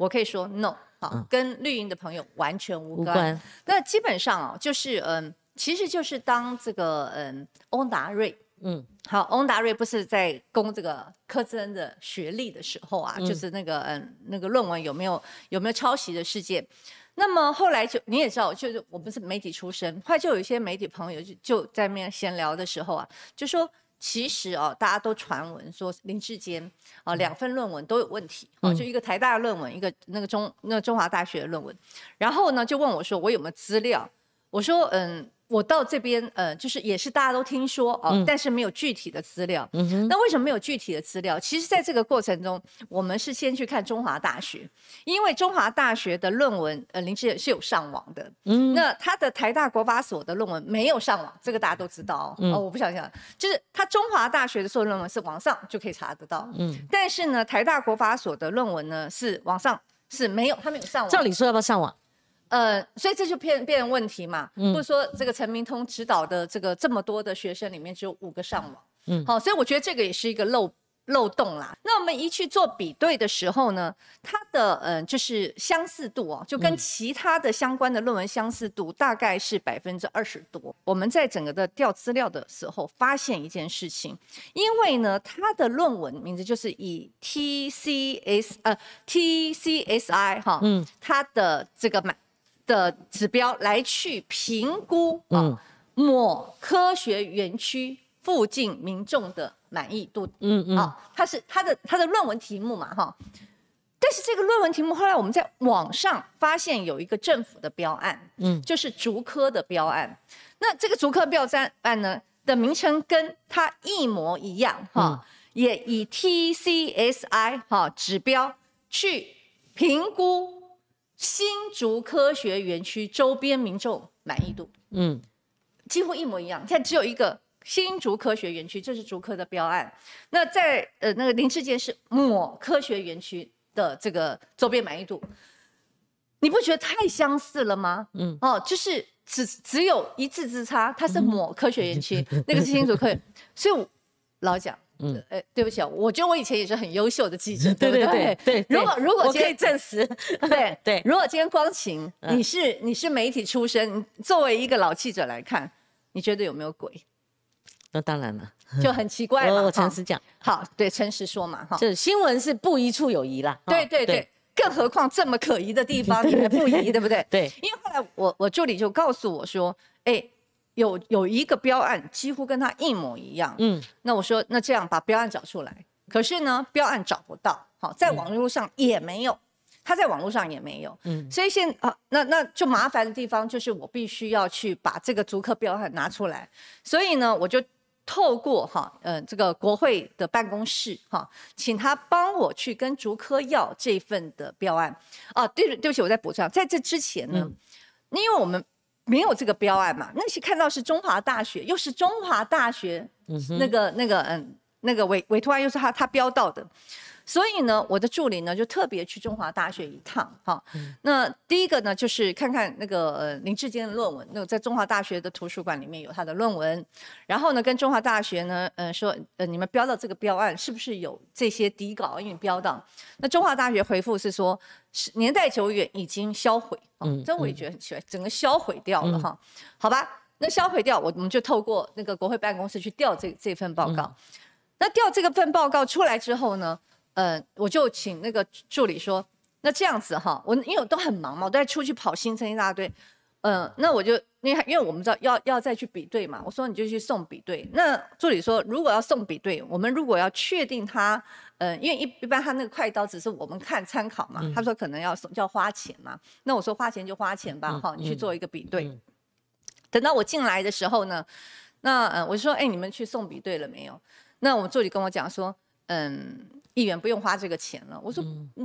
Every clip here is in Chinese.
我可以说 no，好，跟绿营的朋友完全无关。那基本上哦，就是嗯，其实就是当这个嗯，翁达瑞，嗯，好，翁达瑞不是在攻这个柯志恩的学历的时候啊，就是那个嗯，那个论文有没有有没有抄袭的事件？那么后来就你也知道，就是我们是媒体出身，后来就有一些媒体朋友就就在面闲聊的时候啊，就说。其实哦，大家都传闻说林志坚哦，两份论文都有问题哦，就一个台大论文，一个那个中那中华大学的论文，然后呢就问我说我有没有资料，我说嗯。我到这边，呃，就是也是大家都听说哦，但是没有具体的资料。那为什么没有具体的资料？其实在这个过程中，我们是先去看中华大学，因为中华大学的论文，呃，林志远是有上网的。那他的台大国法所的论文没有上网，这个大家都知道哦。哦，我不想讲，就是他中华大学的硕士论文是网上就可以查得到。嗯，但是呢，台大国法所的论文呢是网上是没有，他没有上网。照理说要不要上网？呃，所以这就变变问题嘛，嗯，不是说这个陈明通指导的这个这么多的学生里面只有五个上网，嗯，好，所以我觉得这个也是一个漏漏洞啦。那我们一去做比对的时候呢，它的嗯就是相似度哦，就跟其他的相关的论文相似度大概是百分之二十多。我们在整个的调资料的时候发现一件事情，因为呢，他的论文名字就是以 TCS 呃 TCSI 哈，嗯，他的这个满。的指标来去评估啊，某科学园区附近民众的满意度。嗯嗯，啊，它是它的它的论文题目嘛哈，但是这个论文题目后来我们在网上发现有一个政府的标案，嗯，就是竹科的标案，那这个竹科标章案呢的名称跟它一模一样哈，也以 TCSI 哈指标去评估。新竹科学园区周边民众满意度，嗯，几乎一模一样。现在只有一个新竹科学园区，这是竹科的标案。那在呃，那个林志坚是某科学园区的这个周边满意度，你不觉得太相似了吗？嗯，哦，就是只只有一字之差，它是某科学园区，那个是新竹科，所以老蒋。嗯，对不起啊，我觉得我以前也是很优秀的记者，对对对对。如果如果可以证实，对 对。如果今天光晴，你是你是媒体出身，作为一个老记者来看，你觉得有没有鬼？那当然了，就很奇怪嘛。我我诚实讲，好，对，诚实说嘛哈。是新闻是不一处有疑啦，对对对，更何况这么可疑的地方，你们不疑对不对？对。因为后来我我助理就告诉我说，哎。有有一个标案，几乎跟他一模一样。嗯，那我说那这样把标案找出来，可是呢，标案找不到，好，在网络上也没有，他在网络上也没有。嗯，所以现啊，那那就麻烦的地方就是我必须要去把这个竹科标案拿出来。所以呢，我就透过哈，嗯，这个国会的办公室哈，请他帮我去跟竹科要这份的标案。啊，对对不起，我在补上，在这之前呢，因为我们。没有这个标案嘛？那些看到是中华大学，又是中华大学，那个那个嗯，那个委委托案又是他他标到的。所以呢，我的助理呢就特别去中华大学一趟哈。那第一个呢，就是看看那个林志坚的论文，那在中华大学的图书馆里面有他的论文。然后呢，跟中华大学呢，嗯，说，呃，你们标的这个标案是不是有这些底稿？因为标到。那中华大学回复是说，是年代久远，已经销毁。嗯，这我也觉得很奇怪，整个销毁掉了哈。好吧，那销毁掉，我们就透过那个国会办公室去调这这份报告。那调这个份报告出来之后呢？嗯，我就请那个助理说，那这样子哈，我因为我都很忙嘛，都在出去跑新程一大堆。嗯，那我就因为因为我们知道要要再去比对嘛，我说你就去送比对。那助理说，如果要送比对，我们如果要确定他，嗯，因为一一般他那个快刀只是我们看参考嘛，他说可能要送要花钱嘛。那我说花钱就花钱吧，哈，你去做一个比对。等到我进来的时候呢，那嗯，我就说，哎，你们去送比对了没有？那我助理跟我讲说，嗯。议员不用花这个钱了，我说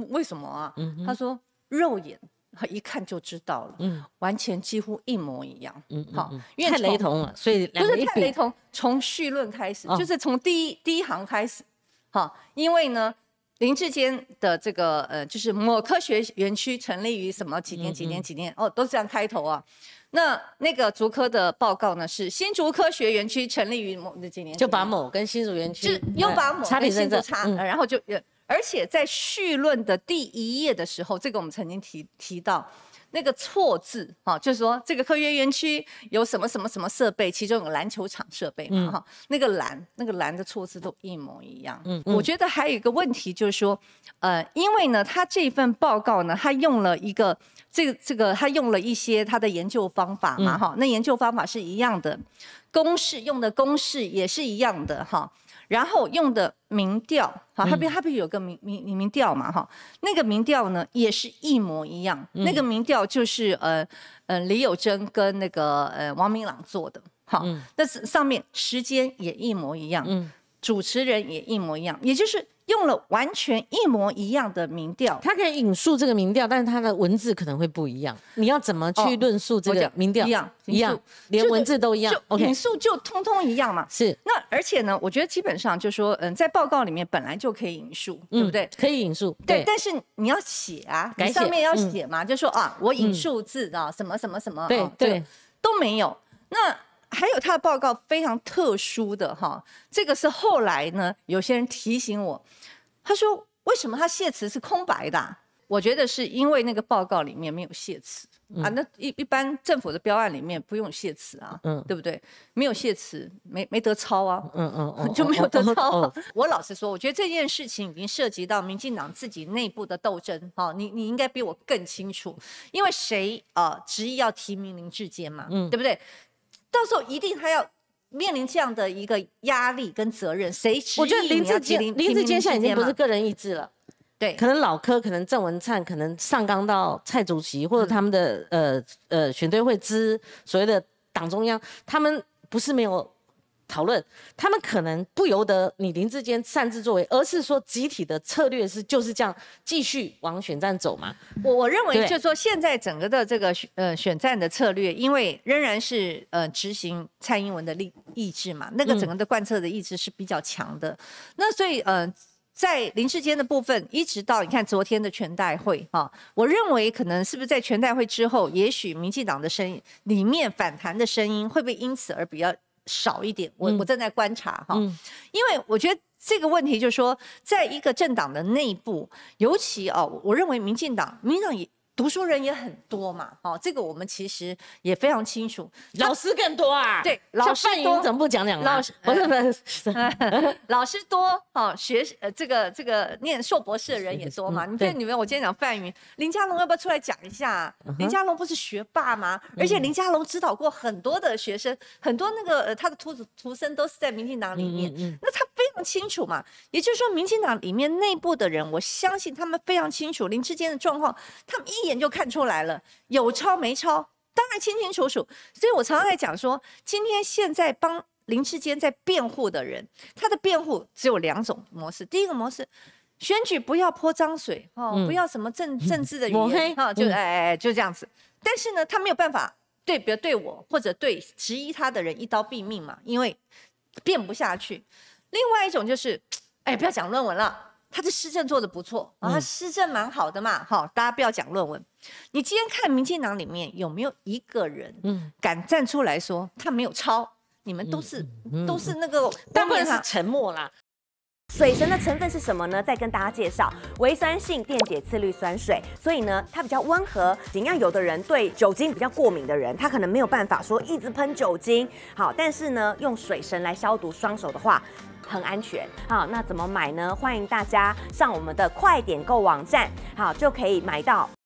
为什么啊？他说肉眼一看就知道了，完全几乎一模一样。好，太雷同了，所以就是太雷同，从序论开始，就是从第一第一行开始。好，因为呢。林志坚的这个呃，就是某科学园区成立于什么几年几年几年？哦，都是这样开头啊。那那个竹科的报告呢，是新竹科学园区成立于某那几年？就把某跟新竹园区，就又把某跟新竹差，然后就而且在序论的第一页的时候，这个我们曾经提提到。那个错字哈，就是说这个科学园区有什么什么什么设备，其中有篮球场设备嘛哈，那个篮那个篮的错字都一模一样。嗯我觉得还有一个问题就是说，呃，因为呢，他这份报告呢，他用了一个这这个，他用了一些他的研究方法嘛哈，那研究方法是一样的，公式用的公式也是一样的哈。然后用的民调，好，他不他不有个民民民调嘛，哈，那个民调呢也是一模一样，那个民调就是呃呃李友贞跟那个呃王明朗做的，好，那上面时间也一模一样。主持人也一模一样，也就是用了完全一模一样的民调，他可以引述这个民调，但是他的文字可能会不一样。你要怎么去论述这个民调？一样，一样，连文字都一样。引述就通通一样嘛？是。那而且呢，我觉得基本上就说，嗯，在报告里面本来就可以引述，对不对？可以引述。对。但是你要写啊，你上面要写嘛，就说啊，我引数字啊，什么什么什么，对对，都没有。那还有他的报告非常特殊的哈，这个是后来呢，有些人提醒我，他说为什么他谢词是空白的？我觉得是因为那个报告里面没有谢辞啊。那一一般政府的标案里面不用谢词啊，嗯，对不对？没有谢词，没没得抄啊，嗯嗯，就没有得抄。我老实说，我觉得这件事情已经涉及到民进党自己内部的斗争。好，你你应该比我更清楚，因为谁啊执意要提名林志坚嘛，嗯，对不对？到时候一定他要面临这样的一个压力跟责任，谁？我觉得林志坚，林志坚现在已经不是个人意志了，对，可能老柯，可能郑文灿，可能上纲到蔡主席或者他们的呃呃选队会之所谓的党中央，他们不是没有。讨论，他们可能不由得你林志坚擅自作为，而是说集体的策略是就是这样继续往选战走嘛？我我认为就是说现在整个的这个呃选战的策略，因为仍然是呃执行蔡英文的立意志嘛，那个整个的贯彻的意志是比较强的。那所以呃在林志坚的部分，一直到你看昨天的全代会哈，我认为可能是不是在全代会之后，也许民进党的声音里面反弹的声音会不会因此而比较？少一点，我我正在观察哈，因为我觉得这个问题就是说，在一个政党的内部，尤其哦，我认为民进党、民进党也。读书人也很多嘛，哦，这个我们其实也非常清楚。老师更多啊，对，老师多，怎么不讲讲个？老师，不是不是，老师多哦，学呃这个这个念硕博士的人也多嘛。你看你们，我今天讲范云，林家龙要不要出来讲一下？林家龙不是学霸吗？而且林家龙指导过很多的学生，很多那个他的徒徒孙都是在民进党里面，那他。清楚嘛？也就是说，民进党里面内部的人，我相信他们非常清楚林志坚的状况，他们一眼就看出来了，有超没超，当然清清楚楚。所以我常常在讲说，今天现在帮林志坚在辩护的人，他的辩护只有两种模式。第一个模式，选举不要泼脏水哦，不要什么政政治的抹黑啊，就哎哎，就这样子。但是呢，他没有办法对别对我或者对质疑他的人一刀毙命嘛，因为辩不下去。另外一种就是，哎，不要讲论文了，他的施政做的不错啊，施政蛮好的嘛，好，大家不要讲论文。你今天看民进党里面有没有一个人，嗯，敢站出来说他没有抄？你们都是都是那个当然是沉默啦。水神的成分是什么呢？再跟大家介绍，微酸性电解次氯酸水，所以呢，它比较温和。怎样？有的人对酒精比较过敏的人，他可能没有办法说一直喷酒精，好，但是呢，用水神来消毒双手的话。很安全，好，那怎么买呢？欢迎大家上我们的快点购网站，好就可以买到。